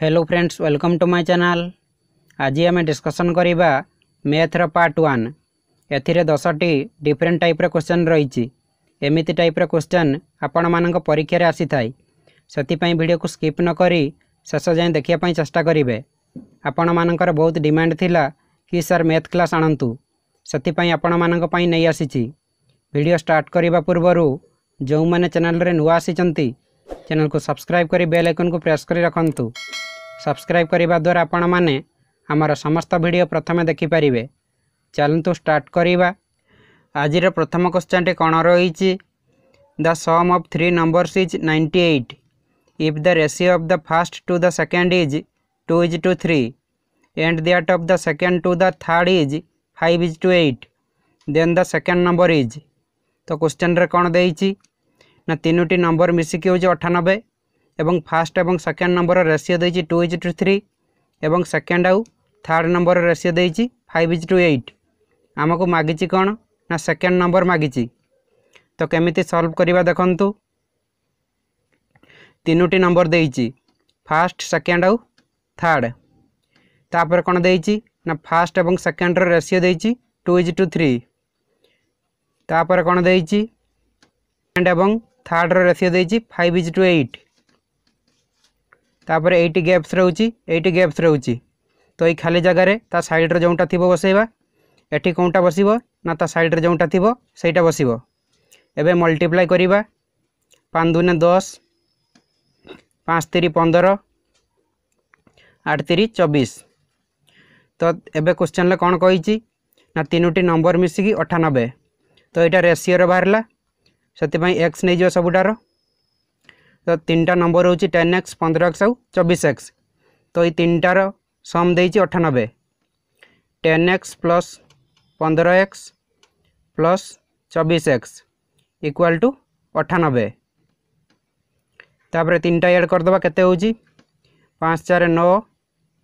Hello friends welcome to my channel आज आम discussion करवा मैथ्र पार्ट वन ए दस टी डिफरेन्ट टाइप क्वेश्चन रही एमती टाइप क्वेश्चन आपण मान परीक्षा आसी थाए से भिड को स्कीप नक शेष जाए देखापी चेस्ट करेंगे आपण मानकर बहुत डिमाण था कि सर मैथ क्लास आणतु से आपण मानी नहीं आसी भिड स्टार्ट करने पूर्व जो मैंने चेल नुआ आसी चैनल को सब्सक्राइब कर बेल आइकन को प्रेस कर रखु सब्सक्राइब करने द्वारा आपण मैंने समस्त भिड प्रथम देखिपर चलतु स्टार्ट करवा आज प्रथम क्वेश्चन टे कौन रही the sum of three numbers is 98 if the ratio of the first to the second is two is to three and that of the second to the third is five is to 8 then the second number is तो question रे कौन दे ନା ତିନୋଟି number ମିଶିକି ହେଉଛି ଅଠାନବେ ଏବଂ first ଏବଂ ସେକେଣ୍ଡ ନମ୍ବର ରେସିଓ ଦେଇଛି ଟୁ ଇଜ୍ ଟୁ ଥ୍ରୀ ଏବଂ ସେକେଣ୍ଡ ଆଉ ଥାର୍ଡ଼ ନମ୍ବର ରେସିଓ ଦେଇଛି ଫାଇଭ୍ ଇଜ୍ ଟୁ ଏଇଟ୍ ଆମକୁ ମାଗିଛି କ'ଣ ନା ସେକେଣ୍ଡ ନମ୍ବର ମାଗିଛି ତ କେମିତି ସଲ୍ଭ କରିବା ଦେଖନ୍ତୁ ତିନୋଟି ନମ୍ବର ଦେଇଛି ଫାଷ୍ଟ ସେକେଣ୍ଡ ଆଉ ଥାର୍ଡ଼ ତାପରେ କ'ଣ ଦେଇଛି ନା ଫାଷ୍ଟ ଏବଂ ସେକେଣ୍ଡର ରେସିଓ ଦେଇଛି ଟୁ ଇଜ୍ ଟୁ ଥ୍ରୀ ତାପରେ କ'ଣ ଦେଇଛି ସେକେଣ୍ଡ ଏବଂ থার্ডর রেସିও দিয়েছি ফাইভ ইজ টু এইট তাপরে এইটি গ্যাপস রয়েছে এইটি গ্যাপস রয়েছে তো এই খালি জায়গার তা সাইড্রে যেটা থিব বসাইবা এটি কোনটা বসিব না তা সাইড্রে যেটা থিব সেইটা বসিব এবে মল্টিপ্লাই করা পাঁচ দুনে দশ পাঁচ তিরি পনেরো আট তিরি চবিশ তো এবে কোশ্চেনলে কোণ কী না তিনোটি নম্বর মিশিকি অঠানবে তো এটা রেসিওর বাহারা ସେଥିପାଇଁ ଏକ୍ସ ନେଇଯିବ ସବୁଠାର ତ ତିନିଟା ନମ୍ବର ହେଉଛି ଟେନ୍ ଏକ୍ସ ପନ୍ଦର ଏକ୍ସ ଆଉ ଚବିଶ ଏକ୍ସ ତ ଏଇ ତିନିଟାର ସମ୍ ଦେଇଛି ଅଠାନବେ ଟେନ୍ ଏକ୍ସ ପ୍ଲସ୍ ପନ୍ଦର ଏକ୍ସ ପ୍ଲସ୍ ଚବିଶ ଏକ୍ସ ଇକ୍ୱାଲ୍ ଟୁ ଅଠାନବେ ତାପରେ ତିନିଟା ଇଆଡ଼େ କରିଦେବା କେତେ ହେଉଛି ପାଞ୍ଚ ଚାରି ନଅ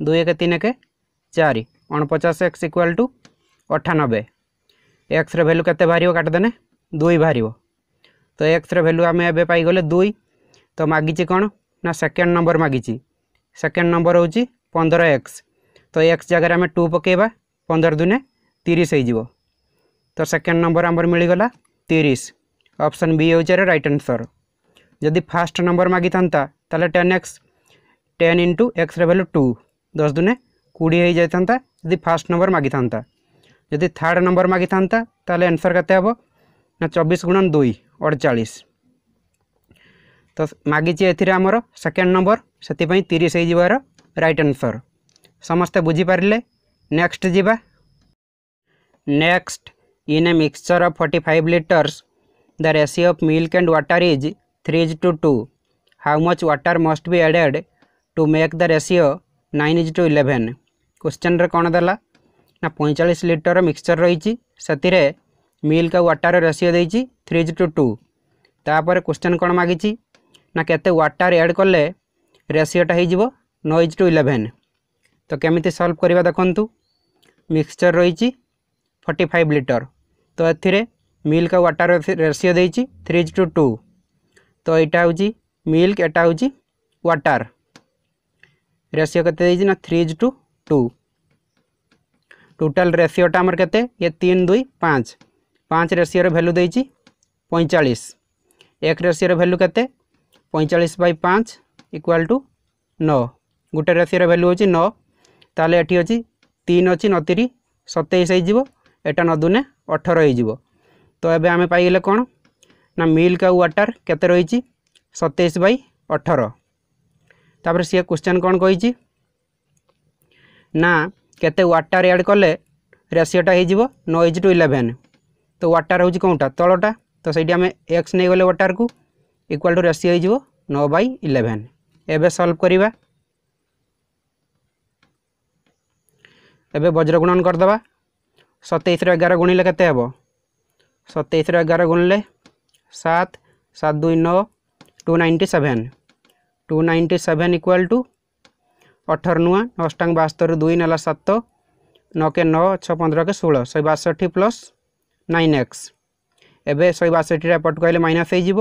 ଦୁଇ ଏକ ତିନି ଏକ ଚାରି ଅଣପଚାଶ ଏକ୍ସ ଇକ୍ୱାଲ୍ ଟୁ ଅଠାନବେ ଏକ୍ସର ଭ୍ୟାଲୁ କେତେ ବାହାରିବ କାଟିଦେନେ ଦୁଇ ବାହାରିବ तो एक्स रैल्यू आम एगले दुई तो मगिचे कौन ना सेकेंड नंबर मगिचे सेकेंड नंबर हूँ पंदर एक्स तो एक्स जगार आम टू पकेबा पंदर दुने तीस हो तो सेकेंड नंबर आमर मिलगला तीस अप्सन बी हो रईट आनसर जदि फास्ट नंबर था ten x ten into x रैल्यू टू दस दुने कोड़े जाता जी फास्ट नंबर मगि था जदि थार्ड नंबर मगि था आनसर कैसे हे ना चबीस गुणन दुई ଅଡ଼ଚାଳିଶ ତ ମାଗିଛି ଏଥିରେ ଆମର ସେକେଣ୍ଡ ନମ୍ବର ସେଥିପାଇଁ ତିରିଶ ହେଇଯିବ ଏହାର ରାଇଟ୍ ଆନ୍ସର୍ ସମସ୍ତେ ବୁଝିପାରିଲେ ନେକ୍ସଟ ଯିବା next in a mixture of forty five litres the ratio of milk and water is three is to two how much water must be added to make the ratio nine is to eleven କ୍ୱେଶ୍ଚନ୍ରେ କ'ଣ ଦେଲା ନା ପଇଁଚାଳିଶ litre mixture ରହିଛି ସେଥିରେ milk आ water ratio three is to two तापर question कौन मागिच ना केटार एड कले रेसीोटा हो नो टू इलेवेन तो कमी सल्व करवा देखु मिक्सचर रही फर्टी फाइव लिटर तो ए मिल्क आ वाटर रेसीो दे थ्रीज टू टू तो यहाँ हूँ मिल्क एटा होटार रेसीो के ना थ्रीज टू टू टोटाल रेसीोटा के तीन दुई पाँच ପାଞ୍ଚ ରେସିଓର ଭ୍ୟାଲୁ ଦେଇଛି ପଇଁଚାଳିଶ ଏକ ରେସିଓର ଭ୍ୟାଲୁ କେତେ ପଇଁଚାଳିଶ ବାଇ ପାଞ୍ଚ ଇକ୍ୱାଲ୍ ଟୁ ନଅ ଗୋଟେ ରେସିଓର ଭ୍ୟାଲୁ ହେଉଛି ନଅ ତାହେଲେ ଏଠି ଅଛି ତିନି ଅଛି ନତିରି ସତେଇଶ ହେଇଯିବ ଏଇଟା ନଦୁନେ ଅଠର ହେଇଯିବ ତ ଏବେ ଆମେ ପାଇଗଲେ କ'ଣ ନା ମିଲ୍କ ଆଉ ୱାଟର କେତେ ରହିଛି ସତେଇଶ ବାଇ ଅଠର ତାପରେ ସିଏ କ୍ୱେଶ୍ଚନ୍ କ'ଣ କହିଛି ନା କେତେ ୱାଟର୍ ଆଡ଼୍ କଲେ ରେସିଓଟା ହେଇଯିବ ନଅ ଇଜ୍ ଟୁ ଇଲେଭେନ୍ তো ୱାଟାର ହେଉଛି କେଉଁଟା ତଳଟା ତ ସେଇଠି ଆମେ ଏକ୍ସ ନେଇଗଲେ ୱାଟାରକୁ ଇକ୍ୱାଲ୍ ଟୁ ରେସିଓ ହୋଇଯିବ ନଅ ବାଇ ଇଲେଭେନ୍ ଏବେ ସଲ୍ଭ କରିବା ଏବେ ବଜ୍ର ଗୁଣନ କରିଦେବା ସତେଇଶରୁ ଏଗାର ଗୁଣିଲେ କେତେ ହେବ ସତେଇଶରୁ ଏଗାର ଗୁଣିଲେ ସାତ ସାତ ଦୁଇ ନଅ to ninety seven to ninety seven equal to ଅଠର ନୂଆ ନଅଷ୍ଟାଙ୍ଗ ବାସ୍ତରୁ ଦୁଇ ନେଲା ସାତ ନଅକେ ନଅ ଛଅ ପନ୍ଦରକେ ଷୋହଳ ଶହେ ବାଷଠି ପ୍ଲସ୍ নাইন এক্স এবে শহে বাষঠিটা এপট কলে মাইনাস হয়ে যাব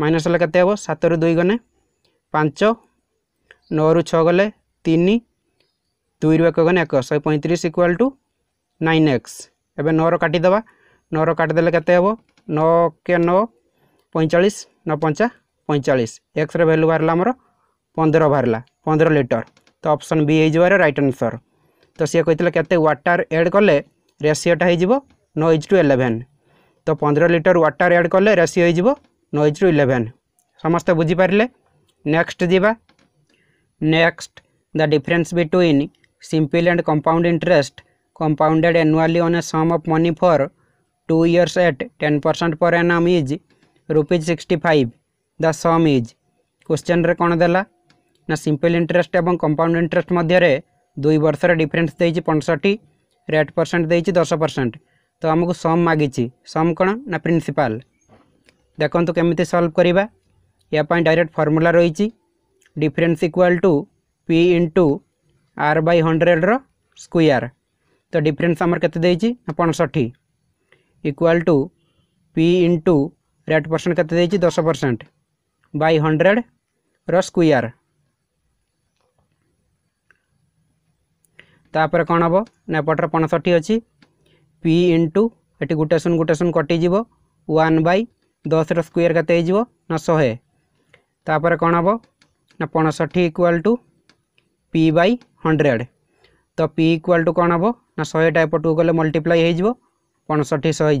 মাইনাস হলে কেতে হব সাতরু দুই গলে পাঁচ নু ছ গলে তিন দুইরু এক গলে এক শহে পঁয়ত্রিশ ইকুয়াল টু নাইন এক্স এবে নর কাটিদেবা নর কাটিদেলে কেতে হব ন কে ন পঁয়চাশ ন পঞ্চা পঁয়চাশ এক্সর ভ্যালু বাহারা আমার পনেরো বাহারা পনেরো লিটর তো অপশন বি হয়ে যাবার রাইট আনসর তো সি কে কেতে ওয়াটার এড কলে রেসিওটা হয়ে যাব ନଅ ଇଜ୍ ଟୁ ଇଲେଭେନ୍ ତ ପନ୍ଦର ଲିଟର ୱାଟର୍ ଆଡ଼୍ କଲେ ରେସିଓ ହେଇଯିବ ନଅ ଇଜ୍ ଟୁ ଇଲେଭେନ୍ ସମସ୍ତେ ବୁଝିପାରିଲେ ନେକ୍ସଟ ଯିବା next the difference between simple and compound interest compounded annually on a sum of money for 2 years at 10% per annum is rupees 65 the sum is question रे कौन देला ना सिंपल इंटरेस्ट एवं compound interest मध्य दुई वर्ष difference देई पंचठी rate percent दे दस परसेंट তো ଆମକୁ ସମ୍ ମାଗିଛି ସମ୍ କ'ଣ ନା ପ୍ରିନ୍ସିପାଲ୍ ଦେଖନ୍ତୁ କେମିତି ସଲ୍ଭ କରିବା ଏହା ପାଇଁ ଡାଇରେକ୍ଟ ଫର୍ମୁଲା ରହିଛି difference equal to P into R by ହଣ୍ଡ୍ରେଡ଼ର ସ୍କୋୟାର୍ ତ ଡିଫରେନ୍ସ ଆମର କେତେ ଦେଇଛି ପଞ୍ଚଷଠି equal to P into rate percent କେତେ ଦେଇଛି ଦଶ ପରସେଣ୍ଟ ବାଇ ହଣ୍ଡ୍ରେଡ଼ର ସ୍କୋୟାର୍ ତାପରେ କ'ଣ ହେବ ନା ଏପଟରେ ପଞ୍ଚଷଠି ଅଛି পি ইন্টু এটি গোটে শূন্য গোটে শূন্য কটিযোগ ওয়ান বাই দশর স্কোয়ার কেতে হয়ে না শহে তাপরে কম হব না পঁয়ষঠি equal to P by hundred তো পি ইকুয়াল টু কম হব না শহেটা এপটু গেলে মল্টিপ্লাই হয়ে পঁয়ষঠি শহ হয়ে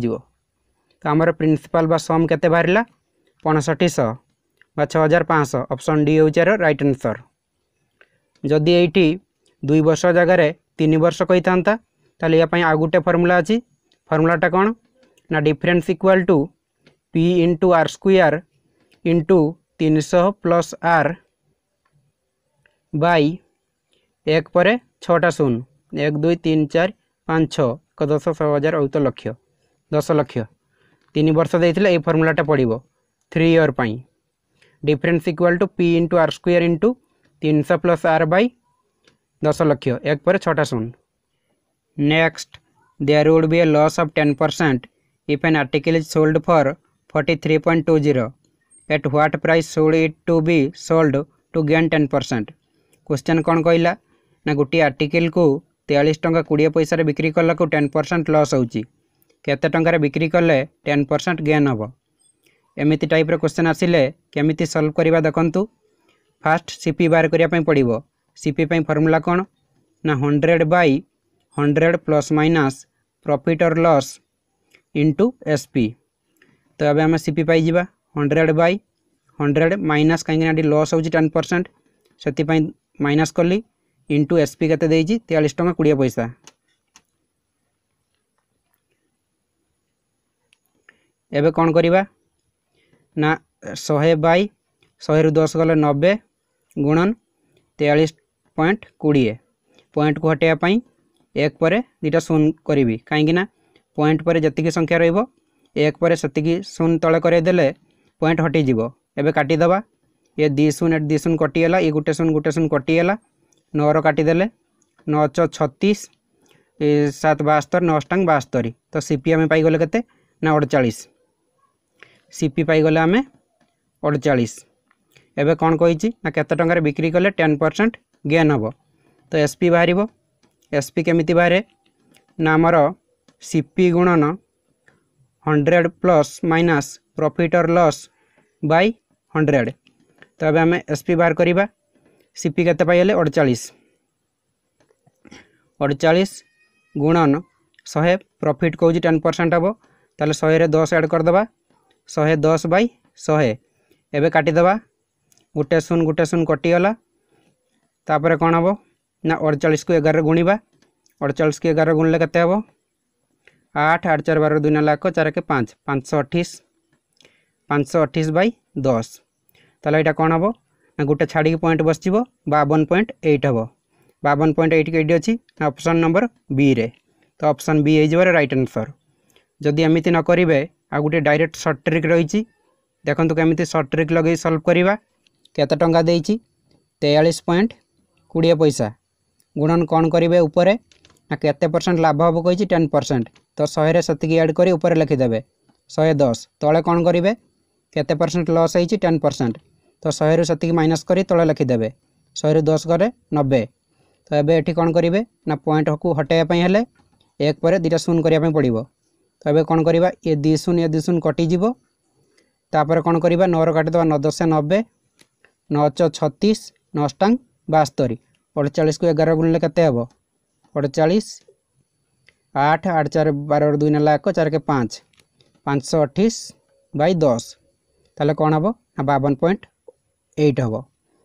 তো আমার প্রিন্সিপাল বা সম কেতে বাহারা পঁয়ষঠি শহ বা ছ হাজার পাঁচশ অপশন ডি হচ্ছে রাইট আনসর যদি এইটি দুই বর্ষ জায়গায় তিন বর্ষ কইতা তাহলে ইয়াপাই আউ গোटे ফর্মুলা আছে ফর্মুলাটা কোণ না difference equal to P into R square into তিনশহ প্লস আর বাই এক পরে ছটা শূন্য এক দুই তিন চার পাঁচ ছ ଏକ ଦଶ ଛଅ ହଜାର ଅୟୁତ ଲକ୍ଷ ଦଶ ଲକ୍ଷ ତିନି ବର୍ଷ ଦେଇଥିଲେ ଏଇ ଫର୍ମୁଲାଟା ପଡ଼ିବ ଥ୍ରୀ ଇୟର୍ ପାଇଁ difference equal to P into R square into ତିନିଶହ ପ୍ଲସ୍ ଆର୍ ବାଇ ଦଶ ଲକ୍ଷ ଏକ ପରେ ଛଅଟା ଶୂନ Next, there would be a loss of 10% if an article is sold for 43.20. At what price should it to be sold to gain 10%? Question କ'ଣ କହିଲା ନା ଗୋଟିଏ ଆର୍ଟିକିଲ୍କୁ ତେୟାଳିଶ ଟଙ୍କା କୋଡ଼ିଏ ପଇସାରେ ବିକ୍ରି କଲାକୁ ଟେନ୍ ପରସେଣ୍ଟ ଲସ୍ ହେଉଛି କେତେ ଟଙ୍କାରେ ବିକ୍ରି କଲେ ଟେନ୍ ପରସେଣ୍ଟ ଗେନ୍ ହେବ ଏମିତି ଟାଇପ୍ର କ୍ୱେଶ୍ଚନ୍ ଆସିଲେ କେମିତି ସଲ୍ଭ କରିବା ଦେଖନ୍ତୁ ଫାଷ୍ଟ ସିପି ବାହାର କରିବା ପାଇଁ ପଡ଼ିବ ସିପି ପାଇଁ ଫର୍ମୁଲା କ'ଣ ନା hundred by hundred plus minus profit or loss into SP তো এবে আমি সিপি পাই যা হন্ড্রেড বাই হন্ড্রেড মাইনাস কাইকিনা এটি লস হচ্ছে টেন পরসেন্ট সেপাই মাইনাস কলি ইন্টু এসপি কেতে দিয়েছি তেয়াল্লিশ টাকা কোড়িয়ে পয়সা এবে কণ করা না শহে বাই শহে রু দশ গলে নবে গুণন তেয়াল্লিশ পয়েন্ট কোড়িয়ে পয়েন্টকু হটাইয়া এক পরে দুইটা শূন্য করবি কাହିଁକି না পয়েন্ট পরে যেতিকি সংখ্যা রহব এক পরে সেতিকি শূন্য তলে করাইদেলে পয়েন্ট হটিযোগ এবে কাটিদেবা এ দুই শূন্য এটি দুই শূন্য কটিগলা ই গোটে শূন্য গোটে শূন্য কটিগলা নর কাটিদেলে নଅ ছତିଶ সাত বাস্তর নষ্টাঙ্গ বাস্তরি তো সিপি আমি পাইগলে কেতে না অড়চাশ সিপি পাইগলে আমি অড়চাশ এবে কম কী না কত টাকার বিক্রি কলে টেন পরসেন্ট গেন হব তো এসপি বাহার ଏସ୍ ପି କେମିତି ବାହାରେ ନା ଆମର ସି ପି ଗୁଣନ hundred plus minus profit or loss by hundred ତ ଏବେ ଆମେ ଏସ୍ ପି ବାହାର କରିବା ସି ପି କେତେ ପାଇଗଲେ ଅଡ଼ଚାଳିଶ ଅଡ଼ଚାଳିଶ ଗୁଣନ ଶହେ ପ୍ରଫିଟ୍ କହୁଛି ଟେନ୍ ପରସେଣ୍ଟ ହେବ ତାହେଲେ ଶହେରେ ଦଶ ଆଡ଼୍ କରିଦେବା ଶହେ ଦଶ ବାଇ ଶହେ ଏବେ କାଟିଦେବା ଗୋଟେ ଶୂନ ଗୋଟେ ଶୂନ କଟିଗଲା ତାପରେ କ'ଣ ହେବ ना अड़चाश को एगार गुणवा अड़चाश को एगार गुणले के हे आठ आठ चार बार दुना लाख चार के पाँच पाँच सौ पाँच सौ बै दस ताल यहाँ कौन हम ना गोटे छाड़ी पॉइंट बस बावन पॉइंट एट हम बावन पॉइंट एट के ये अच्छी ऑप्शन नंबर बी रे तो अप्सन बी हो रईट आंसर जदि एमती न करेंगे आ गए डायरेक्ट सर्ट ट्रिक रही देखु कमी सर्ट ट्रिक लगे सल्व करवा केत टा दे देयालीस पॉइंट कोड़े पैसा গুণন কোণ করবে উপরে না কত পরসেন্ট লাভ হব কী টেন পরসেন্ট তো শহে সেটি এড করে উপরে লিখিদেবে শহে দশ তলে কোণ করবে কত পরসেন্ট লস হয়েছে টেন পরসেন্ট তো শহে সেটি মাইনস করে তলে লিখিদেবে শহে দশ করে নবে তো এবে এটি কোণ করবে না পয়েন্টকু হটাইবা হলে এক পরে দুইটা শূন্য করা পড়ব তো এবে কোণ করা এ দুই শূন্য এ দুই শূন্য কটিযোগ তাপরে কোণ করা নর কাটিদেবা ন দশে নবে নচ ছতিশ নষ্টাঙ্গ বাস্তরি ଅଠଚାଳିଶକୁ ଏଗାର ଗୁଣିଲେ କେତେ ହେବ ଅଠଚାଳିଶ ଆଠ ଆଠ ଚାରି ବାର ଦୁଇ ନେଲା ଏକ ଚାରିକେ ପାଞ୍ଚ ପାଞ୍ଚଶହ ଅଠେଇଶ ବାଇ ଦଶ ତାହେଲେ କ'ଣ ହେବ ନା ବାବନ ପଏଣ୍ଟ ଏଇଟ୍ ହେବ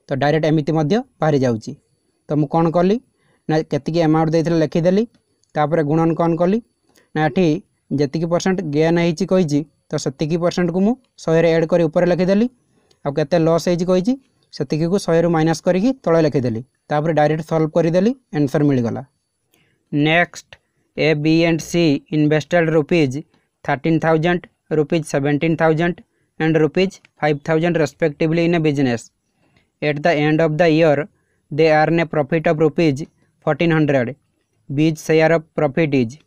ତ ଡାଇରେକ୍ଟ ଏମିତି ମଧ୍ୟ ବାହାରି ଯାଉଛି ତ ମୁଁ କ'ଣ କଲି ନା କେତିକି ଆମାଉଣ୍ଟ ଦେଇଥିଲେ ଲେଖିଦେଲି ତାପରେ ଗୁଣନ କ'ଣ କଲି ନା ଏଠି ଯେତିକି ପରସେଣ୍ଟ ଗେନ୍ ହେଇଛି କହିଛି ତ ସେତିକି ପରସେଣ୍ଟକୁ ମୁଁ ଶହେରେ ଏଡ଼୍ କରି ଉପରେ ଲେଖିଦେଲି ଆଉ କେତେ ଲସ୍ ହେଇଛି କହିଛି ସେତିକିକୁ ଶହେରୁ ମାଇନସ୍ କରିକି ତଳେ ଲେଖିଦେଲି तापर डायरेक्ट सल्व करदेली एनसर मिलगला next A B and C invested rupees thirteen thousand rupees seventeen thousand and rupees five thousand respectively in a business at the end of the year they earned profit of rupees fourteen hundred B's share of profit is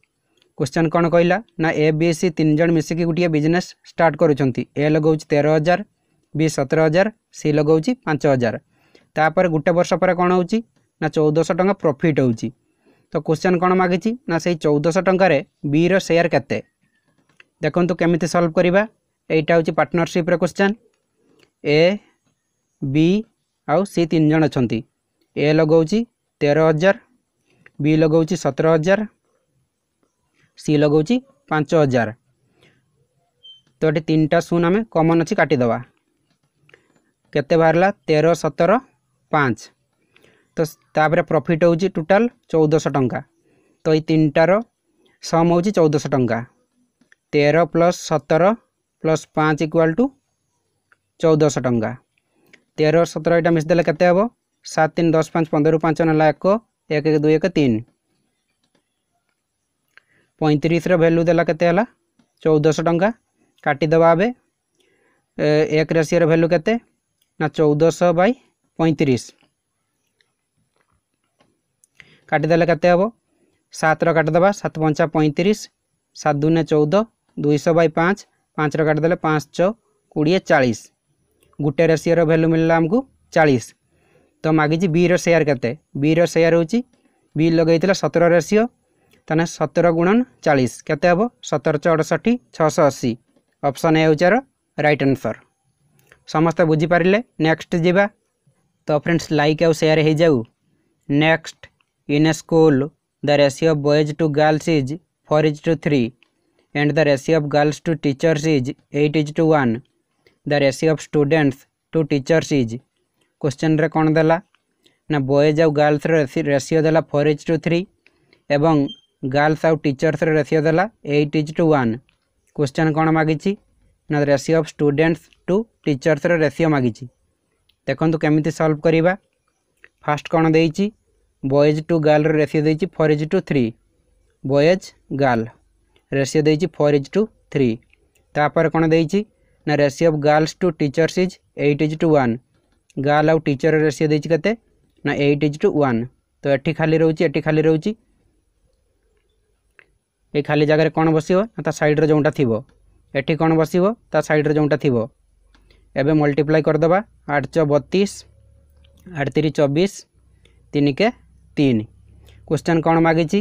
question कौन कहला ना A B C तीन जन मिसिक गोटे business start कर लगे तेरह हजार बी सतर हजार सी लगे पांच हजार ତାପରେ ଗୋଟେ ବର୍ଷ ପରେ କ'ଣ ହେଉଛି ନା ଚଉଦଶହ ଟଙ୍କା ପ୍ରଫିଟ୍ ହେଉଛି ତ କୋଶ୍ଚେନ୍ କ'ଣ ମାଗିଛି ନା ସେଇ ଚଉଦଶହ ଟଙ୍କାରେ ବିର ସେୟାର କେତେ ଦେଖନ୍ତୁ କେମିତି ସଲ୍ଭ କରିବା ଏଇଟା ହେଉଛି ପାର୍ଟନରସିପ୍ର କୋଶ୍ଚେନ୍ ଏ ବି ଆଉ ସି ତିନି ଜଣ ଅଛନ୍ତି ଏ ଲଗାଉଛି ତେର ହଜାର ବି ଲଗାଉଛି ସତର ହଜାର ସି ଲଗାଉଛି ପାଞ୍ଚ ହଜାର ତ ଏଠି ତିନିଟା ଶୂନ ଆମେ କମନ୍ ଅଛି କାଟିଦେବା କେତେ ବାହାରିଲା ତେର ସତର पाँच तो तापर प्रफिट हो टोटल चौदह टाँचा तो यनटार सम हो चौदह टाँचा तेर प्लस सतर प्लस पाँच इक्वाल टू चौदश टाँचा तेर सतर यहाँ मिसदे के हम सात तीन दस पाँच पंदर पाँच ना एक एक दुई एक तीन पैंतीस भैल्यू देते चौदहश टाँचा काटिदे एक राशि भैल्यू के चौदहश बै পঁয়ত্রিশ কাটিদেলে কেতে হব সাতর কাটিদেবা সাত পঞ্চা পঁয়ত্রিশ সাত দুনে চৌদ দুইশ বাই পাঁচ পাঁচর কাটিদেলে পাঁচ ছ কোড়িয়ে চাশ গোটে রেসিওর ভ্যালু মিললা আমি চাশ তো মাগিছি বির সেয়ার কেতে বির সেয়ার হচ্ছে বি লগাই সতের রেসিও তাহলে সতের গুণন চাশ কেতে হব সতের চৌষঠি ছশ অশী অপশন এ হচ্ছে রাইট আনসর ସମସ୍ତେ ବୁଝିପାରିଲେ ନେକ୍ସଟ ଯିବା तो फ्रेंड्स लाइक आउ सेयार हो जाऊ next in a school the ratio of boys to girls is four is to three and the ratio of girls to teachers is eight is to one the ratio of students to teachers is question रे कौन देला ना boys आउ girls ratio देला four is to three एवं girls आउ teachers ratio देला eight is to one question कौन मागिची ना ratio of students to teachers ratio मागिची দেখুন কেমিতি সলভ করা ফার্স্ট কোণ দিয়েছি বয়েজ টু গার্লর রেসিও দিয়েছি four is to three boys girl ratio দিয়েছি ফোর ইজ টু থ্রি তাপরে কোণ দিয়েছি না ratio of girls to teachers is eight is to one girl আউ টিচর রেসিও দিয়েছি কেতে না এইট ইজ টু ওয়ান তো এটি খালি রয়েছে এটি খালি রয়েছে এই খালি জায়গায় কোণ বসিব না তা সাইড্রে যেটা থিব এটি কোণ বসিব তা সাইড্রে যেটা থিব एवं मल्टीप्लाई करदे आठ छ बतीस आठ तीन चौबीस तीन के तीन क्वेश्चन कौन मागिची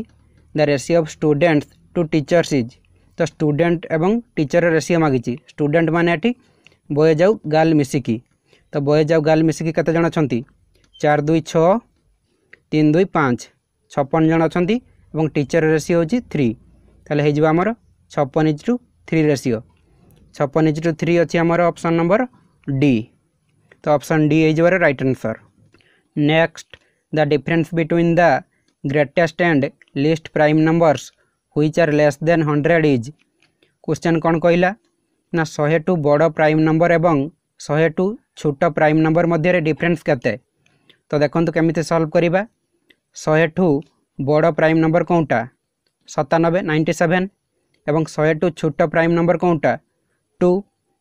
the ratio of students to teachers is तो स्टूडेंट एवं टीचर रेसीो मागिची स्टूडेंट मैंने ये जाऊ आउ गर्ल मिसिकी तो बॉयज जाऊ गर्ल मिसिकी केत जन अच्छा चार दुई छन दुई पाँच छपन जन अच्छा टीचर रेसीो हूँ थ्री तेल हो छपन इंच टू थ्री रेसीो छपन इंच टू थ्री अच्छी आमर अप्सन नंबर डी तो option D is your right answer next the difference between the greatest and least prime numbers which are less than 100 is question କ'ଣ କହିଲା ନା ଶହେଠୁ ବଡ଼ ପ୍ରାଇମ୍ ନମ୍ବର ଏବଂ ଶହେଠୁ ଛୋଟ ପ୍ରାଇମ୍ ନମ୍ବର ମଧ୍ୟରେ ଡିଫରେନ୍ସ କେତେ ତ ଦେଖନ୍ତୁ କେମିତି ସଲ୍ଭ କରିବା ଶହେଠୁ ବଡ଼ ପ୍ରାଇମ୍ ନମ୍ବର କେଉଁଟା ସତାନବେ ନାଇଣ୍ଟି ସେଭେନ୍ ଏବଂ ଶହେଠୁ ଛୋଟ ପ୍ରାଇମ୍ ନମ୍ବର କେଉଁଟା ଟୁ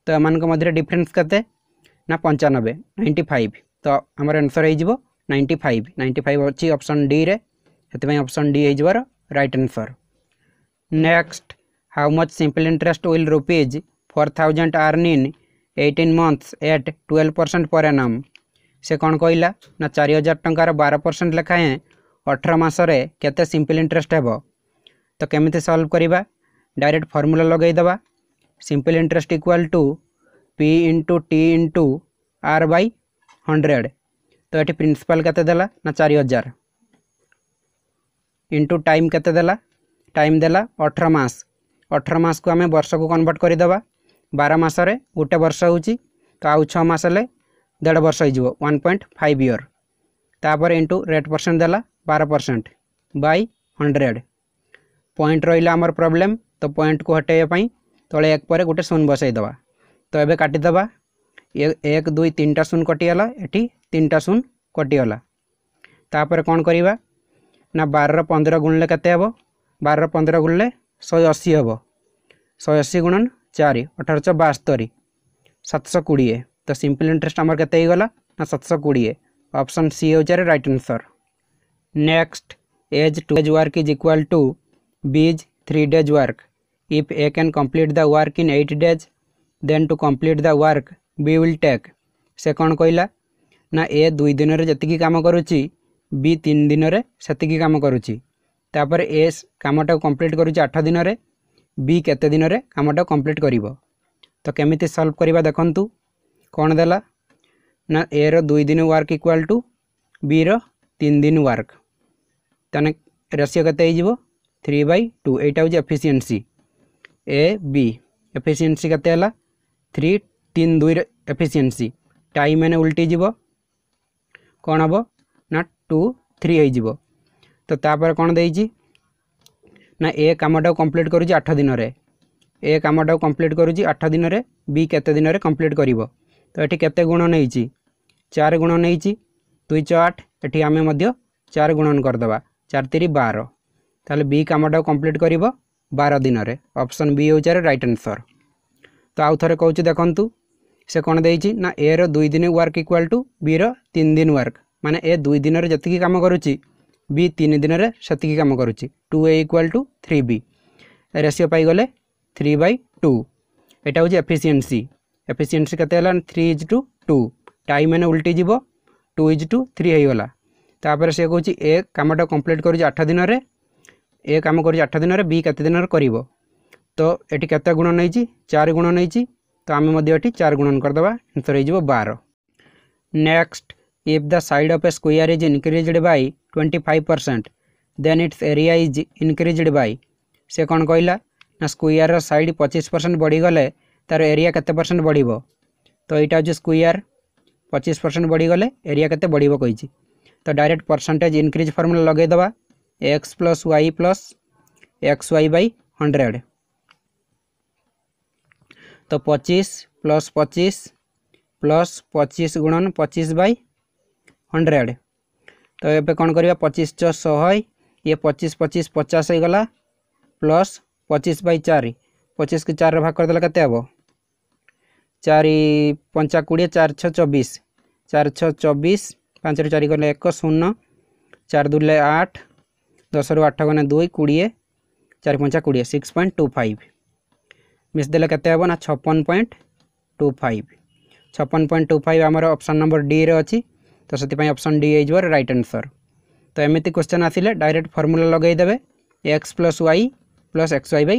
ତ ଏମାନଙ୍କ ମଧ୍ୟରେ ଡିଫରେନ୍ସ କେତେ ना पंचानबे नाइंटी फाइव तो आमर आंसर हो नाइंटी फाइव नाइंटी फाइव अच्छी अप्सन डी से ऑप्शन डी हो right answer next how much simple interest will rupees four thousand earn in eighteen months at twelve percent per annum से कौन कहला ना चार हजार टकर बार परसेंट लेखाएं अठर मसरे के सिंपल इंटरेस्ट हे तो कमि सल्व करवा डायरेक्ट फर्मूला लगेदे simple interest equal to P into T into R by hundred तो ये प्रिन्सिपाल के चार हजार इंटू टाइम के टाइम देला अठर मस अठर मस को आम वर्ष को कनभर्ट करदे बार मस गोटे वर्ष हो तो आउ छस देढ़ वर्ष हो पॉइंट फाइव इयर तापर इंटू रेट परसेंट देला बार परसेंट बै हंड्रेड पॉइंट रहा आमर प्रोब्लेम तो पॉइंट को हटेपी तले एक पर गोटे शून बसईदवा तो ये काटिद एक दुई तीन टा शून कटिगला ये तीन टा शून कटिगलापर कौन करवा ना बार पंद्रह गुणले हे बार पंद्रह गुणले शहे अशी हे शहे अशी गुणन चार अठार छः बास्तरी सतश कोड़े तो सिंपल इंटरेस्ट आम के ना सतश कोड़े ऑप्शन सी हो रहा right answer next A's two A's work is equal to B's three days work if A can complete the work in eight days then to complete the work B will take ସେ କ'ଣ କହିଲା ନା ଏ ଦୁଇ ଦିନରେ ଯେତିକି କାମ କରୁଛି ବି ତିନି ଦିନରେ ସେତିକି କାମ କରୁଛି ତାପରେ ଏ କାମଟାକୁ କମ୍ପ୍ଲିଟ୍ କରୁଛି ଆଠ ଦିନରେ ବି କେତେ ଦିନରେ କାମଟାକୁ କମ୍ପ୍ଲିଟ୍ କରିବ ତ କେମିତି ସଲ୍ଭ କରିବା ଦେଖନ୍ତୁ କ'ଣ ଦେଲା ନା ଏର ଦୁଇ ଦିନ ୱାର୍କ ଇକ୍ୱାଲ୍ ଟୁ ବିର ତିନି ଦିନ ୱାର୍କ ତାହେଲେ ରେସିଓ କେତେ ହେଇଯିବ ଥ୍ରୀ ବାଇ ଟୁ ଏଇଟା ହେଉଛି ଏଫିସିଏନ୍ସି ଏ ବି ଏଫିସିଏନ୍ସି କେତେ ହେଲା থ্রি তিন দুইর এফিসিয়েন্সি টাইম এনে উল্টিযিব କ'ଣ ହେବ ନା ଟୁ ଥ୍ରୀ ହେଇଯିବ ତ ତାପରେ କ'ଣ ଦେଇଛି ନା ଏ କାମଟାକୁ କମ୍ପ୍ଲିଟ୍ କରୁଛି ଆଠ ଦିନରେ ଏ କାମଟାକୁ କମ୍ପ୍ଲିଟ୍ କରୁଛି ଆଠ ଦିନରେ ବି କେତେ ଦିନରେ କମ୍ପ୍ଲିଟ୍ କରିବ ତ ଏଠି କେତେ ଗୁଣ ନେଇଛି ଚାରି ଗୁଣ ନେଇଛି ଦୁଇ ଛ ଆଠ ଏଠି ଆମେ ମଧ୍ୟ ଚାରି ଗୁଣନ କରିଦେବା ଚାରି ତିରି ବାର ତାହେଲେ ବି କାମଟାକୁ କମ୍ପ୍ଲିଟ୍ କରିବ ବାର ଦିନରେ ଅପସନ୍ ବି ହେଉଛି ରାଇଟ୍ ଆନ୍ସର୍ তো ଆଉ ଥରେ କହୁଛି ଦେଖନ୍ତୁ ସେ କ'ଣ ଦେଇଛି ନା ଏର ଦୁଇ ଦିନ ୱାର୍କ ଇକ୍ୱାଲ୍ ଟୁ ବିର ତିନି ଦିନ ୱାର୍କ ମାନେ ଏ ଦୁଇ ଦିନରେ ଯେତିକି କାମ କରୁଛି ବି ତିନି ଦିନରେ ସେତିକି କାମ କରୁଛି two A equal to three B ratio ପାଇଗଲେ ଥ୍ରୀ ବାଇ ଟୁ ଏଇଟା ହେଉଛି ଏଫିସିଏନ୍ସି ଏଫିସିଏନ୍ସି କେତେ ହେଲା three is to two time ମାନେ ଉଲ୍ଟିଯିବ ଟୁ ଇଜ୍ ଟୁ ଥ୍ରୀ ହେଇଗଲା ତାପରେ ସେ କହୁଛି ଏ କାମଟା କମ୍ପ୍ଲିଟ୍ କରୁଛି ଆଠ ଦିନରେ ଏ କାମ କରୁଛି ଆଠ ଦିନରେ ବି କେତେ ଦିନରେ କରିବ তো এটি কেতে গুণ নেইছি চারি গুণ নেইছি তো আমি মধ্যে এটি চার গুণন করেদেবা আনসর হয়ে যাব বার next if the side of a square is increased by twenty five percent then its area is increased by সে কণ কহিলা না স্কোয়ারর সাইড পঁচিশ পরসেন্ট বড়িগলে তার এরিয়া কেতে পরসেন্ট বড়িব তো এইটা হচ্ছে স্কোয়ার পঁচিশ পরসেন্ট বড়িগলে এরিয়া কেতে বড়িব কইছি তো ডাইরেক্ট পরসেন্টেজ ইনক্রিজ ফর্মুলা লগাইদেবা X plus Y plus X Y by hundred तो पचीस प्लस पचीस प्लस पचीस गुणन पच्चीस बै हंड्रेड तो ये कौन करवा पचीस छः ये पचीस पचीस पचास हो गला प्लस पचीस बै चार पचीस के चार भाग करदे के हे चार पंचा कोड़े चार छः चौबीस चार छः चौबीस पाँच रु चार गले एक शून्य चार दुले आठ दस रु आठ गने दुई कोड़े चार पंचा कोड़े सिक्स पॉइंट टू फाइव मिसदे के छपन पॉइंट टू फाइव छपन पॉइंट टू फाइव आम अप्सन नंबर डी अच्छी तो से option D is right answer तो एमती क्वेश्चन आसे डायरेक्ट फर्मूला लगेदे X plus Y plus X Y by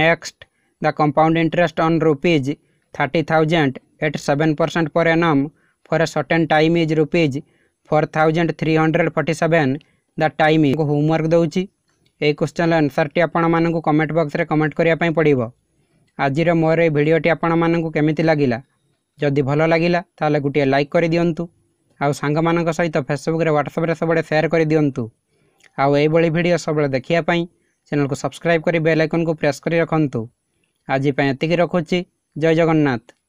next the compound interest on rupees thirty thousand at seven percent per annum um for a certain time is rupees four thousand three hundred forty seven the time is homework दूसरी ଏହି କ୍ୱେଶ୍ଚନର ଆନ୍ସରଟି ଆପଣମାନଙ୍କୁ comment ବକ୍ସରେ comment କରିବା ପାଇଁ ପଡ଼ିବ ଆଜିର ମୋର ଏହି ଭିଡ଼ିଓଟି ଆପଣମାନଙ୍କୁ କେମିତି ଲାଗିଲା ଯଦି ଭଲ ଲାଗିଲା ତାହେଲେ ଗୋଟିଏ ଲାଇକ୍ କରିଦିଅନ୍ତୁ ଆଉ ସାଙ୍ଗମାନଙ୍କ ସହିତ ଫେସବୁକ୍ରେ ହ୍ୱାଟ୍ସଆପ୍ରେ ସବୁବେଳେ ସେୟାର କରିଦିଅନ୍ତୁ ଆଉ ଏହିଭଳି ଭିଡ଼ିଓ ସବୁବେଳେ ଦେଖିବା ପାଇଁ ଚ୍ୟାନେଲକୁ ସବସ୍କ୍ରାଇବ୍ କରି ବେଲ୍ ଆଇକନ୍କୁ ପ୍ରେସ୍ କରି ରଖନ୍ତୁ ଆଜି ପାଇଁ ଏତିକି ରଖୁଛି ଜୟ ଜଗନ୍ନାଥ